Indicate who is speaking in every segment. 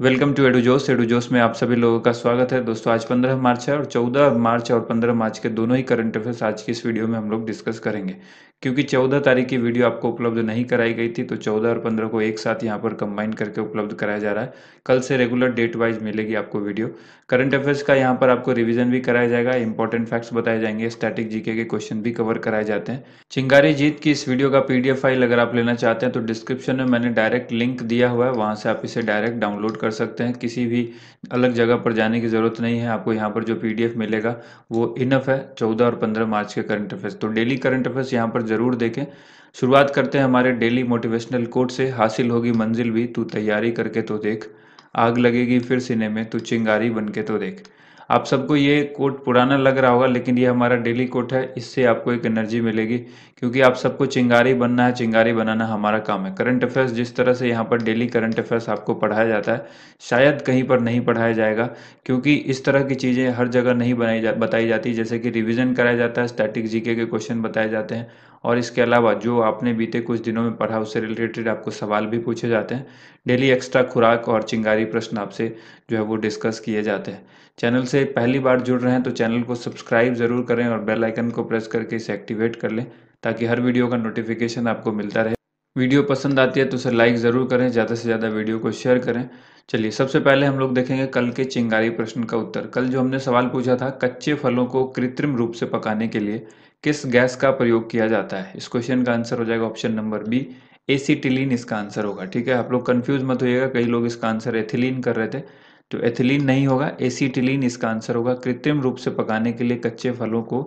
Speaker 1: welcome to एडुजोस एडुजोस में आप सभी लोगों का स्वागत है दोस्तों आज 15 मार्च है और 14 मार्च और 15 मार्च के दोनों ही करंट अफेयर्स आज की इस वीडियो में हम लोग डिस्कस करेंगे क्योंकि 14 तारीख की वीडियो आपको उपलब्ध नहीं कराई गई थी तो 14 और 15 को एक साथ यहाँ पर कंबाइन करके उपलब्ध कराया जा रहा है कल से रेगुलर डेट वाइज मिलेगी आपको वीडियो करंट अफेयर्स का यहाँ पर आपको रिविजन भी कराया जाएगा इंपॉर्टेंट फैक्ट्स बताए जाएंगे स्टैटिक जीके के क्वेश्चन भी कवर कराए जाते हैं चिंगारी जीत की इस वीडियो का पीडीएफ फाइल अगर आप लेना चाहते हैं तो डिस्क्रिप्शन में मैंने डायरेक्ट लिंक दिया हुआ है वहाँ से आप इसे डायरेक्ट डाउनलोड कर कर सकते हैं किसी भी अलग जगह पर जाने की ज़रूरत नहीं है आपको यहाँ पर जो पीडीएफ मिलेगा वो इनफ है चौदह और पंद्रह मार्च के करंट अफेयर्स तो डेली करंट अफेयर्स यहाँ पर ज़रूर देखें शुरुआत करते हैं हमारे डेली मोटिवेशनल कोट से हासिल होगी मंजिल भी तू तैयारी करके तो देख आग लगेगी फिर सिने में तू चिंगारी बन तो देख आप सबको ये कोट पुराना लग रहा होगा लेकिन ये हमारा डेली कोट है इससे आपको एक एनर्जी मिलेगी क्योंकि आप सबको चिंगारी बनना है चिंगारी बनाना हमारा काम है करंट अफेयर्स जिस तरह से यहाँ पर डेली करंट अफेयर्स आपको पढ़ाया जाता है शायद कहीं पर नहीं पढ़ाया जाएगा क्योंकि इस तरह की चीज़ें हर जगह नहीं बनाई जा बताई जाती जैसे कि रिविज़न कराया जाता है स्टैटिक जीके के क्वेश्चन बताए जाते हैं और इसके अलावा जो आपने बीते कुछ दिनों में पढ़ा उससे रिलेटेड आपको सवाल भी पूछे जाते हैं डेली एक्स्ट्रा खुराक और चिंगारी प्रश्न आपसे जो है वो डिस्कस किए जाते हैं चैनल से पहली बार जुड़ रहे हैं तो चैनल को सब्सक्राइब ज़रूर करें और बेल आइकन को प्रेस करके इसे एक्टिवेट कर लें ताकि हर वीडियो का नोटिफिकेशन आपको मिलता रहे वीडियो पसंद आती है तो उसे लाइक ज़रूर करें ज़्यादा से ज़्यादा वीडियो को शेयर करें चलिए सबसे पहले हम लोग देखेंगे कल के चिंगारी प्रश्न का उत्तर कल जो हमने सवाल पूछा था कच्चे फलों को कृत्रिम रूप से पकाने के लिए किस गैस का प्रयोग किया जाता है इस क्वेश्चन का आंसर हो जाएगा ऑप्शन नंबर बी एसीटिलीन इसका आंसर होगा ठीक है आप लोग कन्फ्यूज मत होइएगा कई लोग इसका आंसर एथिलीन कर रहे थे तो एथिलीन नहीं होगा एसीटिलीन इसका आंसर होगा कृत्रिम रूप से पकाने के लिए कच्चे फलों को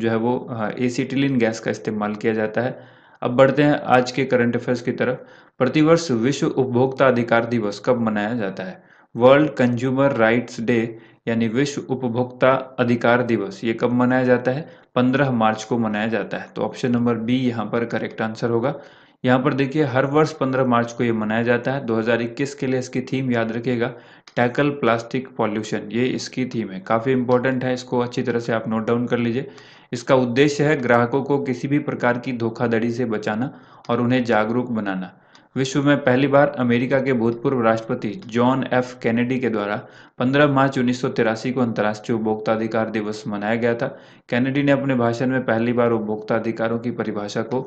Speaker 1: जो है वो एसीटिलीन हाँ, गैस का इस्तेमाल किया जाता है अब बढ़ते हैं आज के करंट अफेयर्स की तरफ प्रतिवर्ष विश्व उपभोक्ता अधिकार दिवस कब मनाया जाता है वर्ल्ड कंज्यूमर राइट्स डे यानी विश्व उपभोक्ता अधिकार दिवस ये कब मनाया जाता है 15 मार्च को मनाया जाता है तो ऑप्शन नंबर बी यहाँ पर करेक्ट आंसर होगा यहाँ पर देखिए हर वर्ष 15 मार्च को ये मनाया जाता है 2021 के लिए इसकी थीम याद रखिएगा टैकल प्लास्टिक पॉल्यूशन ये इसकी थीम है काफ़ी इंपॉर्टेंट है इसको अच्छी तरह से आप नोट डाउन कर लीजिए इसका उद्देश्य है ग्राहकों को किसी भी प्रकार की धोखाधड़ी से बचाना और उन्हें जागरूक बनाना विश्व में पहली बार अमेरिका के भूतपूर्व राष्ट्रपति जॉन एफ कैनेडी के द्वारा 15 मार्च उन्नीस को अंतर्राष्ट्रीय उपभोक्ता अधिकार दिवस मनाया गया था कैनेडी ने अपने भाषण में पहली बार उपभोक्ता अधिकारों की परिभाषा को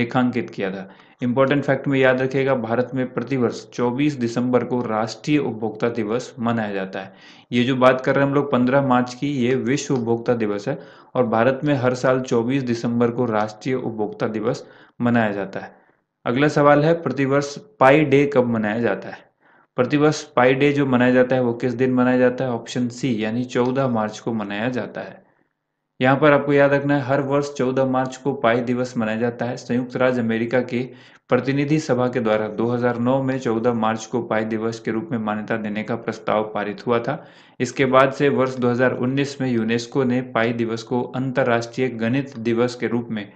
Speaker 1: रेखांकित किया था इंपॉर्टेंट फैक्ट में याद रखेगा भारत में प्रतिवर्ष 24 दिसंबर को राष्ट्रीय उपभोक्ता दिवस मनाया जाता है ये जो बात कर रहे हैं हम लोग पंद्रह मार्च की ये विश्व उपभोक्ता दिवस है और भारत में हर साल चौबीस दिसंबर को राष्ट्रीय उपभोक्ता दिवस मनाया जाता है अगला सवाल है प्रतिवर्ष पाई डे कब मनाया जाता है प्रतिवर्ष पाई डे जो मनाया जाता है वो किस दिन मनाया जाता है ऑप्शन सी यानी 14 मार्च को मनाया जाता है यहाँ पर आपको याद रखना है हर वर्ष 14 मार्च को पाई दिवस मनाया जाता है संयुक्त राज्य अमेरिका के प्रतिनिधि सभा के द्वारा 2009 में 14 मार्च को पाई दिवस के रूप में मान्यता देने का प्रस्ताव पारित हुआ था इसके बाद से वर्ष 2019 में यूनेस्को ने पाई दिवस को अंतर्राष्ट्रीय गणित दिवस के रूप में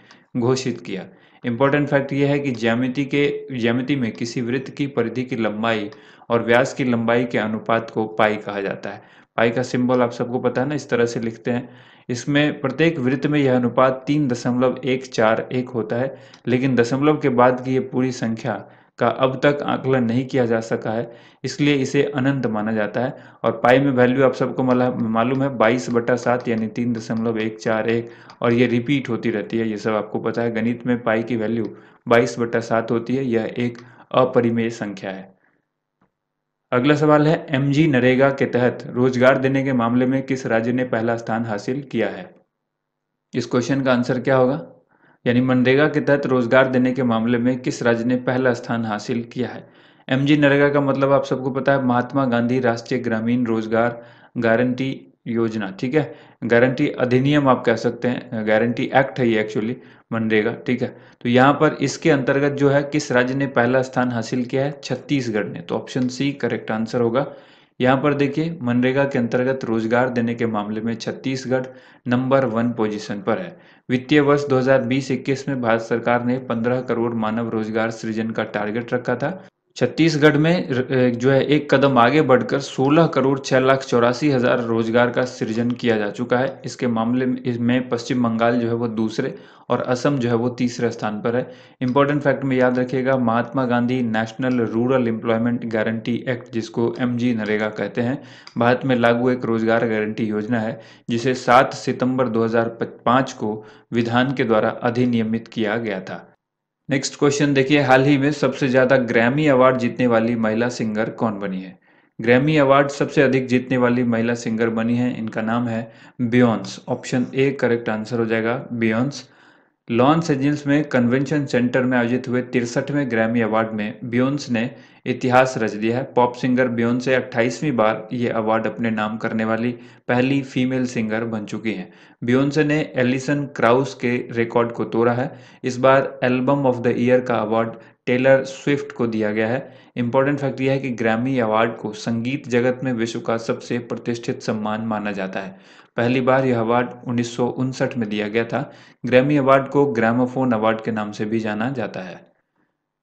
Speaker 1: घोषित किया इम्पॉर्टेंट फैक्ट यह है कि ज्यामिति के ज्यामिति में किसी वृत्त की परिधि की लंबाई और व्यास की लंबाई के अनुपात को पाई कहा जाता है पाई का सिंबल आप सबको पता है ना इस तरह से लिखते हैं इसमें प्रत्येक वृत्त में यह अनुपात तीन दशमलव एक चार एक होता है लेकिन दशमलव के बाद की यह पूरी संख्या का अब तक आकलन नहीं किया जा सका है इसलिए इसे अनंत माना जाता है और पाई में वैल्यू आप सबको मालूम है बाईस बटा सात यानी तीन दशमलव एक चार एक और ये रिपीट होती रहती है ये सब आपको पता है गणित में पाई की वैल्यू बाईस बटा सात होती है यह एक अपरिमेय संख्या है अगला सवाल है एम नरेगा के तहत रोजगार देने के मामले में किस राज्य ने पहला स्थान हासिल किया है इस क्वेश्चन का आंसर क्या होगा यानी मनरेगा के तहत रोजगार देने के मामले में किस राज्य ने पहला स्थान हासिल किया है एम जी नरेगा का मतलब आप सबको पता है महात्मा गांधी राष्ट्रीय ग्रामीण रोजगार गारंटी योजना ठीक है गारंटी अधिनियम आप कह सकते हैं गारंटी एक्ट है ये एक्चुअली मनरेगा ठीक है तो यहाँ पर इसके अंतर्गत जो है किस राज्य ने पहला स्थान हासिल किया है छत्तीसगढ़ ने तो ऑप्शन सी करेक्ट आंसर होगा यहाँ पर देखिए मनरेगा के अंतर्गत रोजगार देने के मामले में छत्तीसगढ़ नंबर वन पोजिशन पर है वित्तीय वर्ष 2020-21 में भारत सरकार ने 15 करोड़ मानव रोजगार सृजन का टारगेट रखा था छत्तीसगढ़ में जो है एक कदम आगे बढ़कर 16 करोड़ छह लाख चौरासी हजार रोजगार का सृजन किया जा चुका है इसके मामले में पश्चिम बंगाल जो है वो दूसरे और असम जो है वो तीसरे स्थान पर है इंपॉर्टेंट फैक्ट में याद रखिएगा Mahatma Gandhi national rural employment guarantee act जिसको एम जी नरेगा कहते हैं भारत में लागू एक रोजगार गारंटी योजना है जिसे सात सितंबर दो को विधान के द्वारा अधिनियमित किया गया था नेक्स्ट क्वेश्चन देखिए हाल ही में सबसे ज्यादा ग्रैमी अवार्ड जीतने वाली महिला सिंगर कौन बनी है ग्रैमी अवार्ड सबसे अधिक जीतने वाली महिला सिंगर बनी है इनका नाम है Beyonce option A correct answer हो जाएगा बियॉन्स लॉन्स एंजल्स में कन्वेंशन सेंटर में आयोजित हुए तिरसठवें ग्रैमी अवार्ड में बियॉन्स ने इतिहास रच दिया है पॉप सिंगर ब्योन से अट्ठाईसवीं बार ये अवार्ड अपने नाम करने वाली पहली फीमेल सिंगर बन चुकी हैं ब्योन्से ने एलिसन क्राउस के रिकॉर्ड को तोड़ा है इस बार एल्बम ऑफ द ईयर का अवार्ड टेलर स्विफ्ट को दिया गया है इंपॉर्टेंट फैक्ट यह है कि ग्रैमी अवार्ड को संगीत जगत में विश्व का सबसे प्रतिष्ठित सम्मान माना जाता है पहली बार यह अवार्ड उन्नीस में दिया गया था ग्रैमी अवार्ड को ग्रामोफोन अवार्ड के नाम से भी जाना जाता है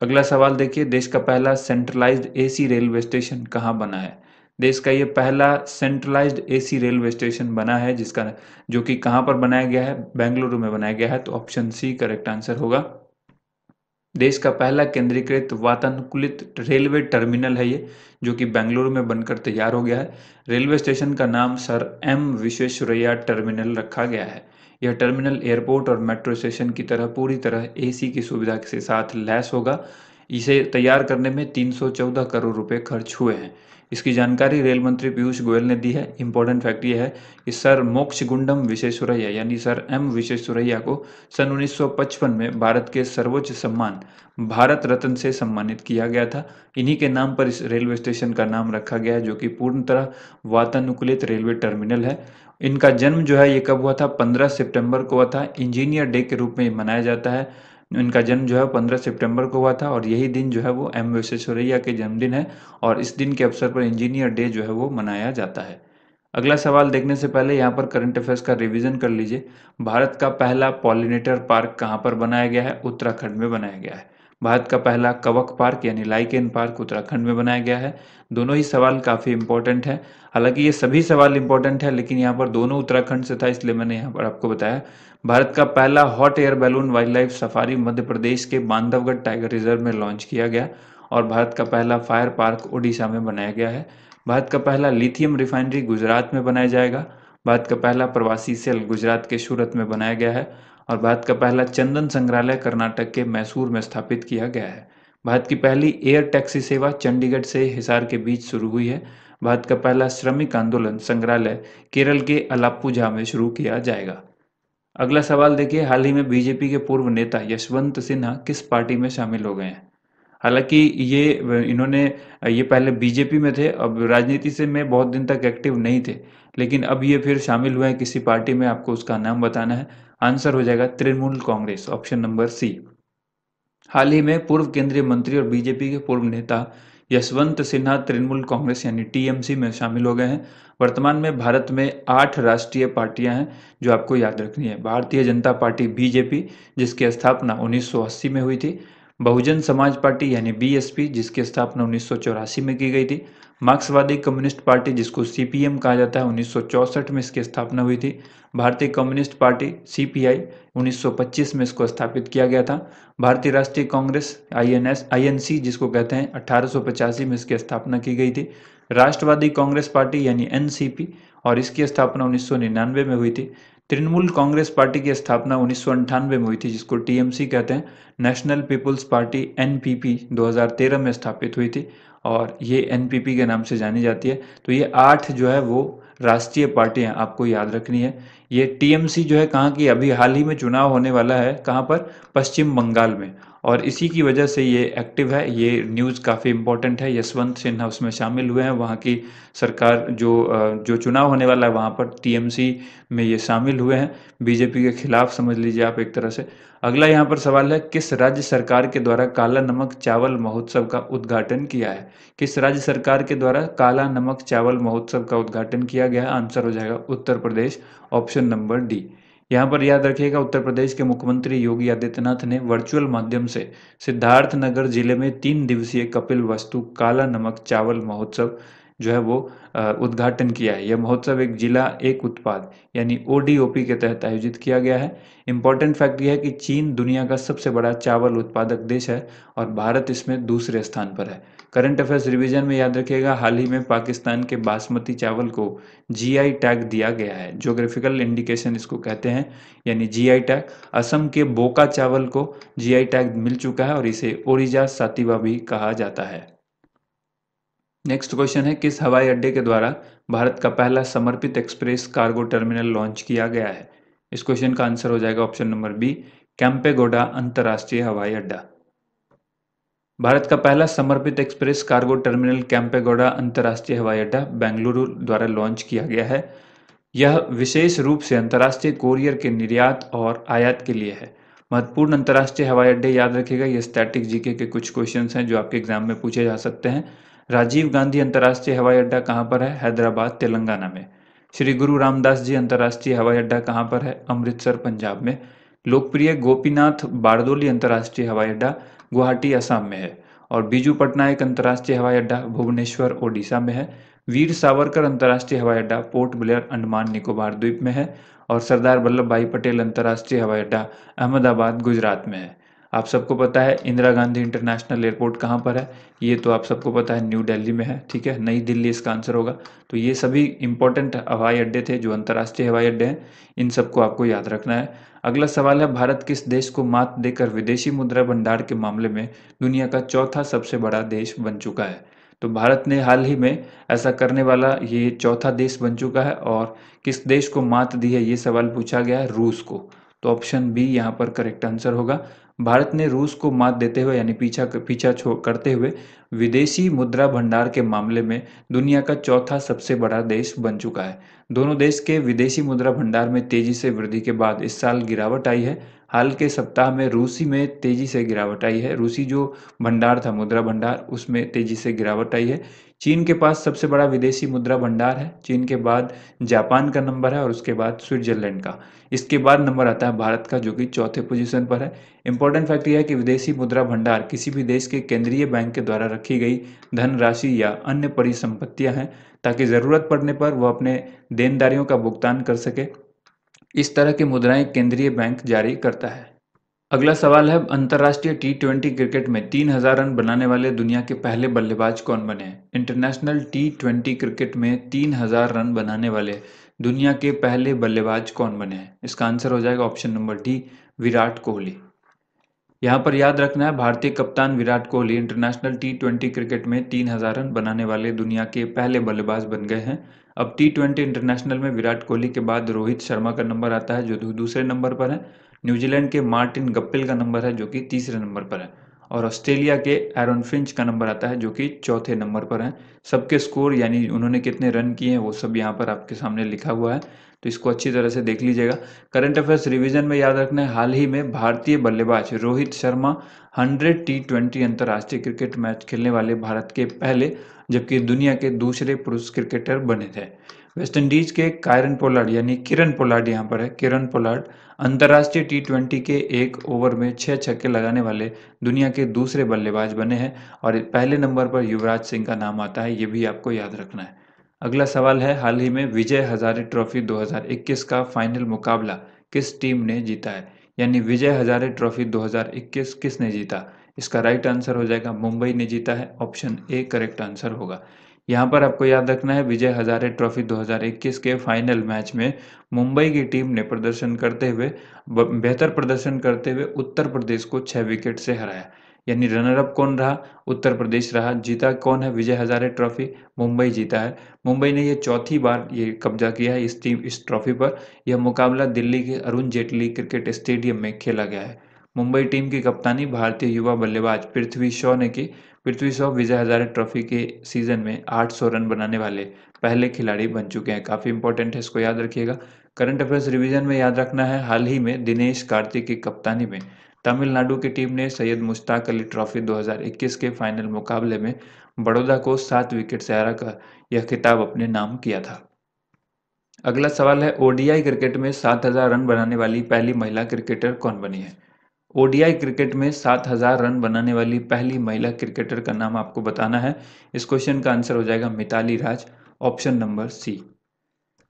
Speaker 1: अगला सवाल देखिए देश का पहला सेंट्रलाइज्ड एसी रेलवे स्टेशन कहाँ बना है देश का ये पहला सेंट्रलाइज्ड एसी रेलवे स्टेशन बना है जिसका जो कि कहाँ पर बनाया गया है बेंगलुरु में बनाया गया है तो ऑप्शन सी करेक्ट आंसर होगा देश का पहला केंद्रीकृत वातानुकूलित रेलवे टर्मिनल है ये जो कि बेंगलुरु में बनकर तैयार हो गया है रेलवे स्टेशन का नाम सर एम विश्वेश्वरैया टर्मिनल रखा गया है यह टर्मिनल एयरपोर्ट और मेट्रो स्टेशन की तरह पूरी तरह एसी की सुविधा के साथ लैस होगा इसे तैयार करने में 314 करोड़ रुपए खर्च हुए हैं इसकी जानकारी रेल मंत्री पीयूष गोयल ने दी है इम्पोर्टेंट फैक्ट ये है कि सर मोक्ष गुंडम विश्वेश्वरैया यानी सर एम विश्वेश्वरैया को सन 1955 में भारत के सर्वोच्च सम्मान भारत रत्न से सम्मानित किया गया था इन्हीं के नाम पर इस रेलवे स्टेशन का नाम रखा गया है जो कि पूर्ण तरह वातानुकूलित रेलवे टर्मिनल है इनका जन्म जो है ये कब हुआ था पंद्रह सितंबर को हुआ था इंजीनियर डे के रूप में मनाया जाता है इनका जन्म जो है पंद्रह सितंबर को हुआ था और यही दिन जो है वो एम विश्वेश्वरैया के जन्मदिन है और इस दिन के अवसर पर इंजीनियर डे जो है वो मनाया जाता है अगला सवाल देखने से पहले यहाँ पर करंट अफेयर्स का रिवीजन कर लीजिए भारत का पहला पॉलिनेटर पार्क कहाँ पर बनाया गया है उत्तराखंड में बनाया गया है भारत का पहला कवक पार्क यानी लाइकेन पार्क उत्तराखंड में बनाया गया है दोनों ही सवाल काफ़ी इंपॉर्टेंट है हालांकि ये सभी सवाल इंपॉर्टेंट है लेकिन यहाँ पर दोनों उत्तराखंड से था इसलिए मैंने यहाँ पर आपको बताया भारत का पहला hot air balloon wildlife safari Madhya Pradesh के बांधवगढ़ टाइगर रिजर्व में लॉन्च किया गया और भारत का पहला फायर पार्क ओडिशा में बनाया गया है भारत का पहला लिथियम रिफाइनरी गुजरात में बनाया जाएगा भारत का पहला प्रवासी सेल गुजरात के सूरत में बनाया गया है और भारत का पहला चंदन संग्रहालय कर्नाटक के मैसूर में स्थापित किया गया है भारत की पहली एयर टैक्सी सेवा चंडीगढ़ से हिसार के बीच शुरू हुई है भारत का पहला श्रमिक आंदोलन संग्रहालय केरल के अलापूझा में शुरू किया जाएगा अगला सवाल देखिए हाल ही में बीजेपी के पूर्व नेता यशवंत सिन्हा किस पार्टी में शामिल हो गए हैं हालांकि ये इन्होंने ये पहले बीजेपी में थे अब राजनीति से में बहुत दिन तक एक्टिव नहीं थे लेकिन अब ये फिर शामिल हुए हैं किसी पार्टी में आपको उसका नाम बताना है आंसर हो जाएगा Trinamool Congress option number C हाल ही में पूर्व केंद्रीय मंत्री और बीजेपी के पूर्व नेता यशवंत सिन्हा तृणमूल कांग्रेस यानी टीएमसी में शामिल हो गए हैं वर्तमान में भारत में आठ राष्ट्रीय पार्टियां हैं जो आपको याद रखनी है भारतीय जनता पार्टी बीजेपी जिसकी स्थापना 1980 में हुई थी बहुजन समाज पार्टी यानी बीएसपी जिसकी स्थापना उन्नीस में की गई थी मार्क्सवादी कम्युनिस्ट पार्टी जिसको सीपीएम कहा जाता है उन्नीस में इसकी स्थापना हुई थी भारतीय कम्युनिस्ट पार्टी सीपीआई 1925 में इसको स्थापित किया गया था भारतीय राष्ट्रीय कांग्रेस आईएनएस आईएनसी जिसको कहते हैं अठारह में इसकी स्थापना की गई थी राष्ट्रवादी कांग्रेस पार्टी यानी एनसीपी और इसकी स्थापना 1999 में हुई थी तृणमूल कांग्रेस पार्टी की स्थापना उन्नीस में हुई थी जिसको टीएमसी कहते हैं नेशनल पीपुल्स पार्टी एनपीपी 2013 में स्थापित हुई थी और ये एनपीपी के नाम से जानी जाती है तो ये आठ जो है वो राष्ट्रीय पार्टियां आपको याद रखनी है ये टीएमसी जो है कहाँ की अभी हाल ही में चुनाव होने वाला है कहाँ पर पश्चिम बंगाल में और इसी की वजह से ये एक्टिव है ये न्यूज़ काफ़ी इंपॉर्टेंट है यशवंत सिन्हा उसमें शामिल हुए हैं वहाँ की सरकार जो जो चुनाव होने वाला है वहाँ पर टीएमसी में ये शामिल हुए हैं बीजेपी के खिलाफ समझ लीजिए आप एक तरह से अगला यहाँ पर सवाल है किस राज्य सरकार के द्वारा काला नमक चावल महोत्सव का उद्घाटन किया है किस राज्य सरकार के द्वारा काला नमक चावल महोत्सव का उद्घाटन किया गया आंसर हो जाएगा Uttar Pradesh option number D यहाँ पर याद रखिएगा उत्तर प्रदेश के मुख्यमंत्री योगी आदित्यनाथ ने वर्चुअल माध्यम से सिद्धार्थ नगर जिले में तीन दिवसीय कपिल वस्तु काला नमक चावल महोत्सव जो है वो उद्घाटन किया है यह महोत्सव एक जिला एक उत्पाद यानी ओडीओपी के तहत आयोजित किया गया है इंपॉर्टेंट फैक्ट यह है कि चीन दुनिया का सबसे बड़ा चावल उत्पादक देश है और भारत इसमें दूसरे स्थान पर है करंट अफेयर्स रिवीजन में याद रखिएगा हाल ही में पाकिस्तान के बासमती चावल को जीआई टैग दिया गया है ज्योग्राफिकल इंडिकेशन इसको कहते हैं यानी जीआई टैग असम के बोका चावल को जीआई टैग मिल चुका है और इसे ओरिजा सातिवा भी कहा जाता है नेक्स्ट क्वेश्चन है किस हवाई अड्डे के द्वारा भारत का पहला समर्पित एक्सप्रेस कार्गो टर्मिनल लॉन्च किया गया है इस क्वेश्चन का आंसर हो जाएगा ऑप्शन नंबर बी कैंपेगोडा अंतर्राष्ट्रीय हवाई अड्डा भारत का पहला समर्पित एक्सप्रेस कार्गो टर्मिनल कैंपेगौड़ा अंतर्राष्ट्रीय हवाई अड्डा बेंगलुरु द्वारा लॉन्च किया गया है यह विशेष रूप से अंतर्राष्ट्रीय कोरियर के निर्यात और आयात के लिए है महत्वपूर्ण अंतर्राष्ट्रीय हवाई अड्डे याद रखेगा ये स्टैटिक जीके के कुछ क्वेश्चन हैं जो आपके एग्जाम में पूछे जा सकते हैं राजीव गांधी अंतर्राष्ट्रीय हवाई अड्डा कहाँ पर है हैदराबाद तेलंगाना में श्री गुरु रामदास जी अंतर्राष्ट्रीय हवाई अड्डा कहाँ पर है अमृतसर पंजाब में लोकप्रिय गोपीनाथ बारदोली अंतर्राष्ट्रीय हवाई अड्डा गुवाहाटी असम में है और बीजू पटनायक अंतर्राष्ट्रीय हवाई अड्डा भुवनेश्वर ओडिशा में है वीर सावरकर अंतर्राष्ट्रीय हवाई अड्डा पोर्ट ब्लेयर अंडमान निकोबार द्वीप में है और सरदार वल्लभ भाई पटेल अंतर्राष्ट्रीय हवाई अड्डा अहमदाबाद गुजरात में है आप सबको पता है इंदिरा गांधी इंटरनेशनल एयरपोर्ट कहाँ पर है ये तो आप सबको पता है न्यू दिल्ली में है ठीक है नई दिल्ली इसका आंसर होगा तो ये सभी इंपॉर्टेंट हवाई अड्डे थे जो अंतर्राष्ट्रीय हवाई अड्डे हैं इन सबको आपको याद रखना है अगला सवाल है भारत किस देश को मात देकर विदेशी मुद्रा भंडार के मामले में दुनिया का चौथा सबसे बड़ा देश बन चुका है तो भारत ने हाल ही में ऐसा करने वाला ये चौथा देश बन चुका है और किस देश को मात दी है ये सवाल पूछा गया है रूस को तो ऑप्शन बी यहाँ पर करेक्ट आंसर होगा भारत ने रूस को मात देते हुए यानी पीछा पीछा करते हुए विदेशी मुद्रा भंडार के मामले में दुनिया का चौथा सबसे बड़ा देश बन चुका है दोनों देश के विदेशी मुद्रा भंडार में तेजी से वृद्धि के बाद इस साल गिरावट आई है हाल के सप्ताह में रूसी में तेजी से गिरावट आई है रूसी जो भंडार था मुद्रा भंडार उसमें तेजी से गिरावट आई है चीन के पास सबसे बड़ा विदेशी मुद्रा भंडार है चीन के बाद जापान का नंबर है और उसके बाद स्विट्जरलैंड का इसके बाद नंबर आता है भारत का जो कि चौथे पोजीशन पर है इंपॉर्टेंट फैक्ट यह है कि विदेशी मुद्रा भंडार किसी भी देश के केंद्रीय बैंक के द्वारा रखी गई धनराशि या अन्य परिसंपत्तियां हैं ताकि ज़रूरत पड़ने पर वह अपने देनदारियों का भुगतान कर सके इस तरह की मुद्राएं केंद्रीय बैंक जारी करता है अगला सवाल है अंतर्राष्ट्रीय टी ट्वेंटी क्रिकेट में तीन हजार रन बनाने वाले दुनिया के पहले बल्लेबाज कौन बने इंटरनेशनल टी ट्वेंटी क्रिकेट में तीन हजार रन बनाने वाले दुनिया के पहले बल्लेबाज कौन बने हैं इसका आंसर हो जाएगा option number D Virat Kohli यहाँ पर याद रखना है भारतीय कप्तान Virat Kohli international T twenty cricket में तीन हजार रन बनाने वाले दुनिया के पहले बल्लेबाज बन गए हैं अब टी ट्वेंटी इंटरनेशनल में विराट कोहली के बाद रोहित शर्मा का नंबर आता है जो दूसरे नंबर पर है न्यूजीलैंड के मार्टिन गप्पिल का नंबर है जो कि तीसरे नंबर पर है और ऑस्ट्रेलिया के एरन फिंच का नंबर आता है जो कि चौथे नंबर पर है सबके स्कोर यानी उन्होंने कितने रन किए हैं वो सब यहाँ पर आपके सामने लिखा हुआ है तो इसको अच्छी तरह से देख लीजिएगा करंट अफेयर्स रिवीजन में याद रखना है हाल ही में भारतीय बल्लेबाज Rohit Sharma hundred T twenty अंतर्राष्ट्रीय क्रिकेट मैच खेलने वाले भारत के पहले जबकि दुनिया के दूसरे पुरुष क्रिकेटर बने थे वेस्टइंडीज के कायरन पोलार्ड यानी किरण पोलार्ड यहाँ पर है किरण पोलार्ड अंतर्राष्ट्रीय टी ट्वेंटी के एक ओवर में छः छक्के लगाने वाले दुनिया के दूसरे बल्लेबाज बने हैं और पहले नंबर पर युवराज सिंह का नाम आता है ये भी आपको याद रखना है अगला सवाल है हाल ही में विजय हजारे ट्रॉफी 2021 का फाइनल मुकाबला किस टीम ने जीता है यानी विजय हजारे ट्रॉफी 2021 किसने जीता इसका राइट आंसर हो जाएगा मुंबई ने जीता है ऑप्शन ए करेक्ट आंसर होगा यहाँ पर आपको याद रखना है विजय हजारे ट्रॉफी 2021 के फाइनल मैच में मुंबई की टीम ने प्रदर्शन करते हुए बेहतर प्रदर्शन करते हुए उत्तर प्रदेश को छह विकेट से हराया यानी रनर अप कौन रहा उत्तर प्रदेश रहा जीता कौन है विजय हजारे ट्रॉफी मुंबई जीता है मुंबई ने यह चौथी बार ये कब्जा किया है इस टीम इस ट्रॉफी पर यह मुकाबला दिल्ली के अरुण जेटली क्रिकेट स्टेडियम में खेला गया है मुंबई टीम की कप्तानी भारतीय युवा बल्लेबाज पृथ्वी शॉ ने की पृथ्वी शॉ विजय हजारे ट्रॉफी के सीजन में 800 रन बनाने वाले पहले खिलाड़ी बन चुके हैं काफ़ी इंपॉर्टेंट है इसको याद रखिएगा करंट अफेयर्स रिवीजन में याद रखना है हाल ही में दिनेश कार्तिक की कप्तानी में तमिलनाडु की टीम ने सैयद मुश्ताक अली ट्रॉफी 2021 के फाइनल मुकाबले में बड़ौदा को सात विकेट से कर यह खिताब अपने नाम किया था अगला सवाल है ओडीआई क्रिकेट में 7000 रन बनाने वाली पहली महिला क्रिकेटर कौन बनी है ओडीआई क्रिकेट में 7000 रन बनाने वाली पहली महिला क्रिकेटर का नाम आपको बताना है इस क्वेश्चन का आंसर हो जाएगा Mithali Raj option number C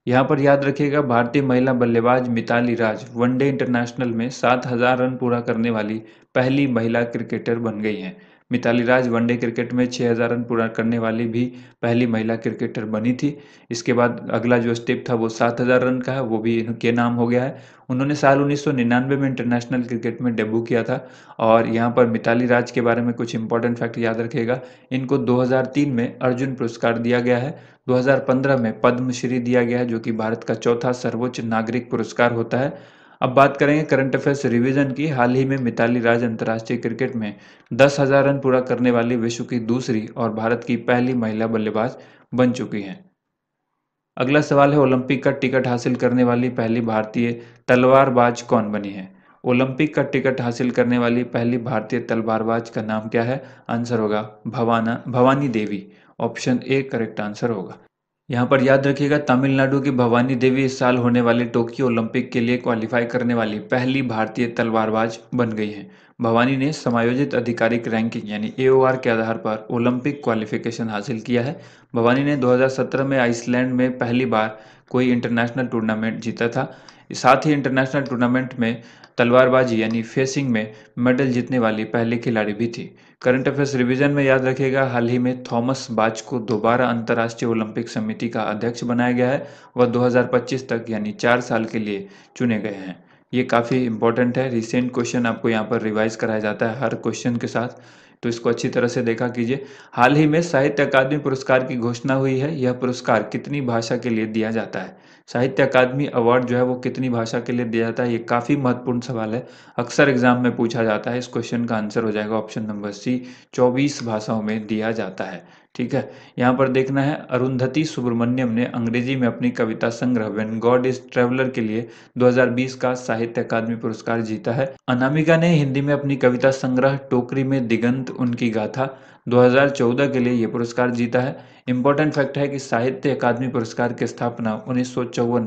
Speaker 1: यहाँ पर याद रखिएगा भारतीय महिला बल्लेबाज मिताली राज वनडे इंटरनेशनल में 7000 रन पूरा करने वाली पहली महिला क्रिकेटर बन गई हैं मिताली राज वनडे क्रिकेट में 6000 रन पूरा करने वाली भी पहली महिला क्रिकेटर बनी थी इसके बाद अगला जो स्टेप था वो 7000 रन का है वो भी इनके नाम हो गया है उन्होंने साल 1999 में इंटरनेशनल क्रिकेट में डेब्यू किया था और यहाँ पर मिताली राज के बारे में कुछ इंपॉर्टेंट फैक्ट याद रखेगा इनको दो में अर्जुन पुरस्कार दिया गया है 2015 में पद्मश्री दिया गया है जो कि भारत का चौथा सर्वोच्च नागरिक पुरस्कार होता है अब बात करेंगे करंट अफेयर्स रिवीजन की हाल ही में मिताली राज अंतर्राष्ट्रीय क्रिकेट में दस हजार रन पूरा करने वाली विश्व की दूसरी और भारत की पहली महिला बल्लेबाज बन चुकी हैं अगला सवाल है ओलंपिक का टिकट हासिल करने वाली पहली भारतीय तलवारबाज कौन बनी है ओलंपिक का टिकट हासिल करने वाली पहली भारतीय तलवारबाज का नाम क्या है आंसर होगा भवाना Bhavani Devi option A correct answer होगा यहाँ पर याद रखिएगा तमिलनाडु की भवानी देवी इस साल होने वाले टोक्यो ओलंपिक के लिए क्वालिफाई करने वाली पहली भारतीय तलवारबाज बन गई हैं भवानी ने समायोजित आधिकारिक रैंकिंग यानी ए के आधार पर ओलंपिक क्वालिफिकेशन हासिल किया है भवानी ने 2017 में आइसलैंड में पहली बार कोई इंटरनेशनल टूर्नामेंट जीता था साथ ही इंटरनेशनल टूर्नामेंट में तलवारबाजी यानी फेसिंग में मेडल जीतने वाली पहली खिलाड़ी भी थी करंट अफेयर्स रिवीजन में याद रखेगा हाल ही में थॉमस बाच को दोबारा अंतर्राष्ट्रीय ओलंपिक समिति का अध्यक्ष बनाया गया है वह 2025 तक यानी चार साल के लिए चुने गए हैं ये काफ़ी इंपॉर्टेंट है रिसेंट क्वेश्चन आपको यहाँ पर रिवाइज कराया जाता है हर क्वेश्चन के साथ तो इसको अच्छी तरह से देखा कीजिए हाल ही में साहित्य अकादमी पुरस्कार की घोषणा हुई है यह पुरस्कार कितनी भाषा के लिए दिया जाता है साहित्य अकादमी अवार्ड जो है वो कितनी भाषा के लिए दिया जाता है ये काफ़ी महत्वपूर्ण सवाल है अक्सर एग्जाम में पूछा जाता है इस क्वेश्चन का आंसर हो जाएगा ऑप्शन नंबर सी चौबीस भाषाओं में दिया जाता है ठीक है यहाँ पर देखना है अरुंधति सुब्रमण्यम ने अंग्रेजी में अपनी कविता संग्रह वेन गॉड इज ट्रेवलर के लिए 2020 का साहित्य अकादमी पुरस्कार जीता है अनामिका ने हिंदी में अपनी कविता संग्रह टोकरी में दिगंत उनकी गाथा 2014 के लिए यह पुरस्कार जीता है इंपॉर्टेंट फैक्ट है कि साहित्य अकादमी पुरस्कार की स्थापना उन्नीस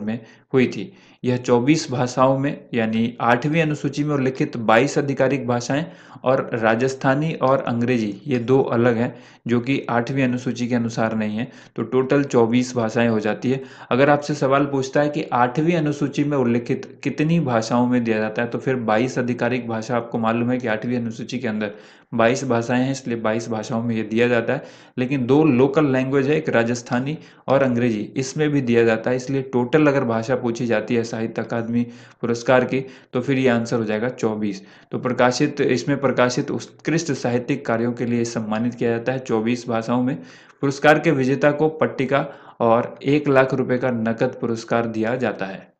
Speaker 1: में हुई थी यह 24 भाषाओं में यानी आठवीं अनुसूची में उल्लिखित 22 आधिकारिक भाषाएं और राजस्थानी और अंग्रेजी ये दो अलग हैं जो कि आठवीं अनुसूची के अनुसार नहीं है तो टोटल 24 भाषाएं हो जाती है अगर आपसे सवाल पूछता है कि आठवीं अनुसूची में उल्लिखित कितनी भाषाओं में दिया जाता है तो फिर बाईस आधिकारिक भाषा आपको मालूम है कि आठवीं अनुसूची के अंदर बाईस भाषाएं हैं इसलिए बाईस भाषाओं में ये दिया जाता है लेकिन दो लोकल लैंग्वेज है एक राजस्थानी और अंग्रेजी इसमें भी दिया जाता है इसलिए टोटल अगर भाषा पूछी जाती है साहित्य अकादमी पुरस्कार की तो फिर ये आंसर हो जाएगा चौबीस तो प्रकाशित इसमें प्रकाशित उत्कृष्ट साहित्यिक कार्यों के लिए सम्मानित किया जाता है चौबीस भाषाओं में पुरस्कार के विजेता को पट्टिका और एक लाख रुपये का नकद पुरस्कार दिया जाता है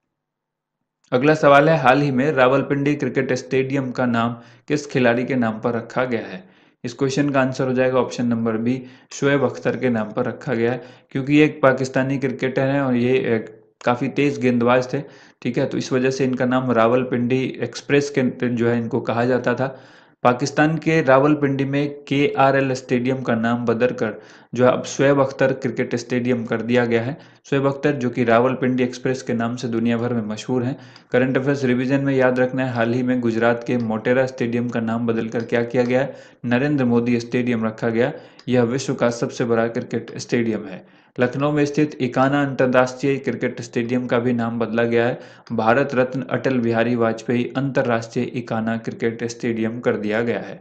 Speaker 1: अगला सवाल है हाल ही में रावलपिंडी क्रिकेट स्टेडियम का नाम किस खिलाड़ी के नाम पर रखा गया है इस क्वेश्चन का आंसर हो जाएगा option number B Shoaib Akhtar के नाम पर रखा गया है क्योंकि ये एक पाकिस्तानी क्रिकेटर हैं और ये काफ़ी तेज़ गेंदबाज थे ठीक है तो इस वजह से इनका नाम रावलपिंडी एक्सप्रेस के जो है इनको कहा जाता था पाकिस्तान के रावलपिंडी में के आर एल स्टेडियम का नाम बदलकर जो है अब शुएब अख्तर क्रिकेट स्टेडियम कर दिया गया है शुएब अख्तर जो कि रावलपिंडी एक्सप्रेस के नाम से दुनिया भर में मशहूर हैं करंट अफेयर्स रिवीजन में याद रखना है हाल ही में गुजरात के मोटेरा स्टेडियम का नाम बदलकर क्या किया गया है नरेंद्र मोदी स्टेडियम रखा गया यह विश्व का सबसे बड़ा क्रिकेट स्टेडियम है लखनऊ में स्थित इकाना अंतर्राष्ट्रीय क्रिकेट स्टेडियम का भी नाम बदला गया है भारत रत्न अटल बिहारी वाजपेयी अंतर्राष्ट्रीय इकाना क्रिकेट स्टेडियम कर दिया गया है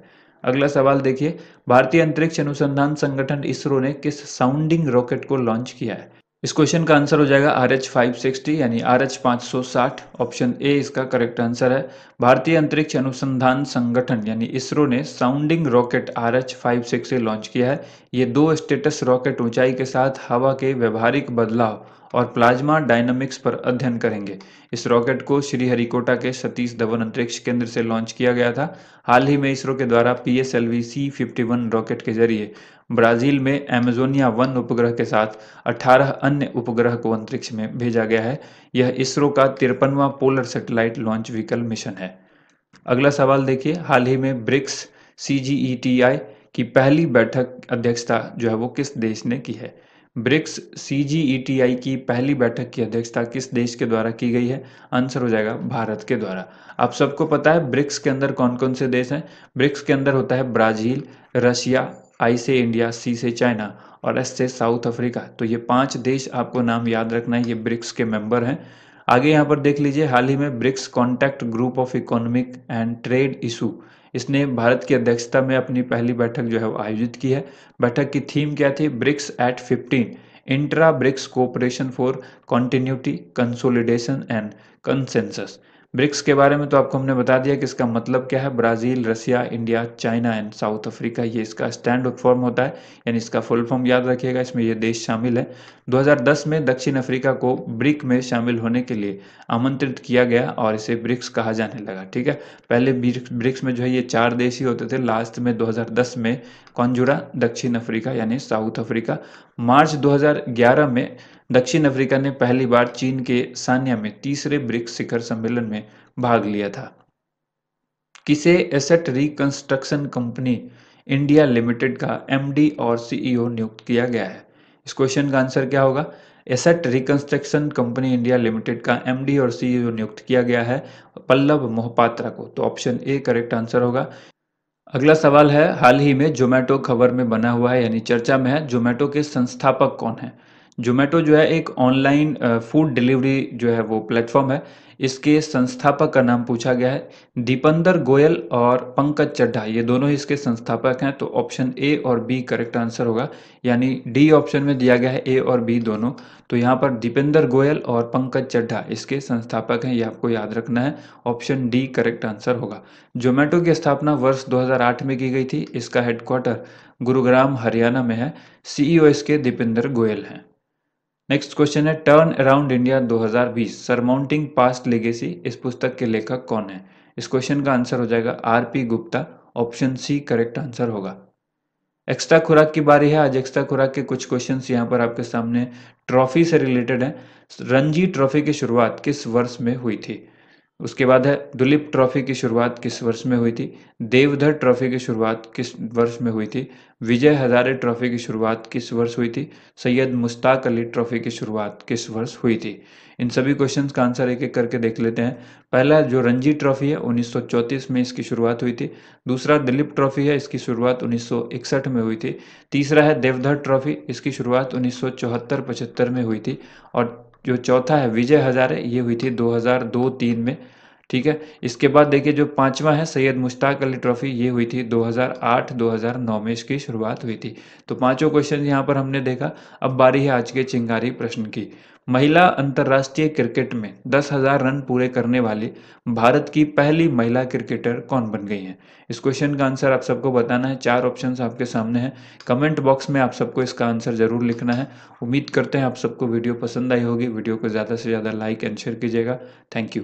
Speaker 1: अगला सवाल देखिए भारतीय अंतरिक्ष अनुसंधान संगठन इसरो ने किस साउंडिंग रॉकेट को लॉन्च किया है इस क्वेश्चन का आंसर हो जाएगा आर एच फाइव सिक्सटी यानी आर एच पाँच सौ साठ ऑप्शन ए इसका करेक्ट आंसर है भारतीय अंतरिक्ष अनुसंधान संगठन यानी इसरो ने sounding rocket R H five sixty launch किया है ये दो स्टेटस रॉकेट ऊंचाई के साथ हवा के व्यवहारिक बदलाव और प्लाज्मा डायनामिक्स पर अध्ययन करेंगे इस रॉकेट को श्रीहरिकोटा के सतीश धवन अंतरिक्ष केंद्र से लॉन्च किया गया था हाल ही में इसरो के द्वारा पी एस रॉकेट के जरिए ब्राजील में एमेजोनिया वन उपग्रह के साथ 18 अन्य उपग्रह को अंतरिक्ष में भेजा गया है यह इसरो का तिरपनवा polar satellite launch vehicle mission है अगला सवाल देखिए हाल ही में ब्रिक्स सी e की पहली बैठक अध्यक्षता जो है वो किस देश ने की है ब्रिक्स सी e की पहली बैठक की अध्यक्षता किस देश के द्वारा की गई है आंसर हो जाएगा भारत के द्वारा आप सबको पता है ब्रिक्स के अंदर कौन कौन से देश हैं ब्रिक्स के अंदर होता है ब्राजील रशिया आई से इंडिया सी से चाइना और एस से साउथ अफ्रीका तो ये पांच देश आपको नाम याद रखना है ये ब्रिक्स के मेंबर हैं आगे यहाँ पर देख लीजिए हाल ही में BRICS contact group of economic and trade issue इसने भारत की अध्यक्षता में अपनी पहली बैठक जो है वो आयोजित की है बैठक की थीम क्या थी BRICS at fifteen intra BRICS cooperation for continuity consolidation and consensus BRICS के बारे में तो आपको हमने बता दिया कि इसका मतलब क्या है Brazil Russia India China and South Africa ये इसका स्टैंड फॉर्म होता है यानी इसका फुल फॉर्म याद रखिएगा इसमें ये देश शामिल है 2010 में दक्षिण अफ्रीका को ब्रिक में शामिल होने के लिए आमंत्रित किया गया और इसे ब्रिक्स कहा जाने लगा ठीक है पहले ब्रिक्स में जो है ये चार देश ही होते थे लास्ट में दो में कौनजुरा दक्षिण अफ्रीका यानी साउथ अफ्रीका मार्च दो में दक्षिण अफ्रीका ने पहली बार चीन के सान्या में तीसरे ब्रिक्स शिखर सम्मेलन में भाग लिया था किसे asset reconstruction company India limited का एमडी और सीईओ e नियुक्त किया गया है इस क्वेश्चन का आंसर क्या होगा asset reconstruction company India limited का एमडी और सीईओ e नियुक्त किया गया है पल्लव मोहपात्रा को तो ऑप्शन ए करेक्ट आंसर होगा अगला सवाल है हाल ही में जोमेटो खबर में बना हुआ है यानी चर्चा में है जोमेटो के संस्थापक कौन है जोमेटो जो है एक ऑनलाइन फूड डिलीवरी जो है वो प्लेटफॉर्म है इसके संस्थापक का नाम पूछा गया है दीपंदर गोयल और पंकज चड्ढा ये दोनों ही इसके संस्थापक हैं तो ऑप्शन ए और बी करेक्ट आंसर होगा यानी डी ऑप्शन में दिया गया है ए और बी दोनों तो यहाँ पर दीपेंदर गोयल और पंकज चड्ढा इसके संस्थापक हैं ये आपको याद रखना है ऑप्शन डी करेक्ट आंसर होगा जोमेटो की स्थापना वर्ष 2008 में की गई थी इसका हेडक्वार्टर गुरुग्राम हरियाणा में है सीईओ e इसके दीपेंदर गोयल हैं नेक्स्ट क्वेश्चन है turn around India 2020 surmounting past legacy इस पुस्तक के लेखक कौन है इस क्वेश्चन का आंसर हो जाएगा R P Gupta option C correct answer होगा एक्स्ट्रा खुराक की बारी है आज एक्स्ट्रा खुराक के कुछ क्वेश्चन यहाँ पर आपके सामने ट्रॉफी से रिलेटेड है रणजी ट्रॉफी की शुरुआत किस वर्ष में हुई थी उसके बाद है दुलीप ट्रॉफी की शुरुआत किस वर्ष में हुई थी देवधर ट्रॉफी की शुरुआत किस वर्ष में हुई थी विजय हजारे ट्रॉफी की शुरुआत किस वर्ष हुई थी सैयद मुश्ताक अली ट्रॉफी की शुरुआत किस वर्ष हुई थी इन सभी क्वेश्चन का आंसर एक एक करके देख लेते हैं पहला जो रणजी ट्रॉफी है 1934 में इसकी शुरुआत हुई थी दूसरा दिलीप ट्रॉफी है इसकी शुरुआत 1961 में हुई थी तीसरा है देवधर ट्रॉफी इसकी शुरुआत उन्नीस सौ में हुई थी और जो चौथा है विजय हज़ारे ये हुई थी 2002-3 में ठीक है इसके बाद देखिए जो पांचवा है सैयद मुश्ताक अली ट्रॉफी ये हुई थी 2008-2009 में इसकी शुरुआत हुई थी तो पांचों क्वेश्चन यहाँ पर हमने देखा अब बारी है आज के चिंगारी प्रश्न की महिला अंतर्राष्ट्रीय क्रिकेट में दस हजार रन पूरे करने वाली भारत की पहली महिला क्रिकेटर कौन बन गई है इस क्वेश्चन का आंसर आप सबको बताना है चार ऑप्शंस आपके सामने हैं कमेंट बॉक्स में आप सबको इसका आंसर जरूर लिखना है उम्मीद करते हैं आप सबको वीडियो पसंद आई होगी वीडियो को ज़्यादा से ज़्यादा लाइक एंड शेयर कीजिएगा थैंक यू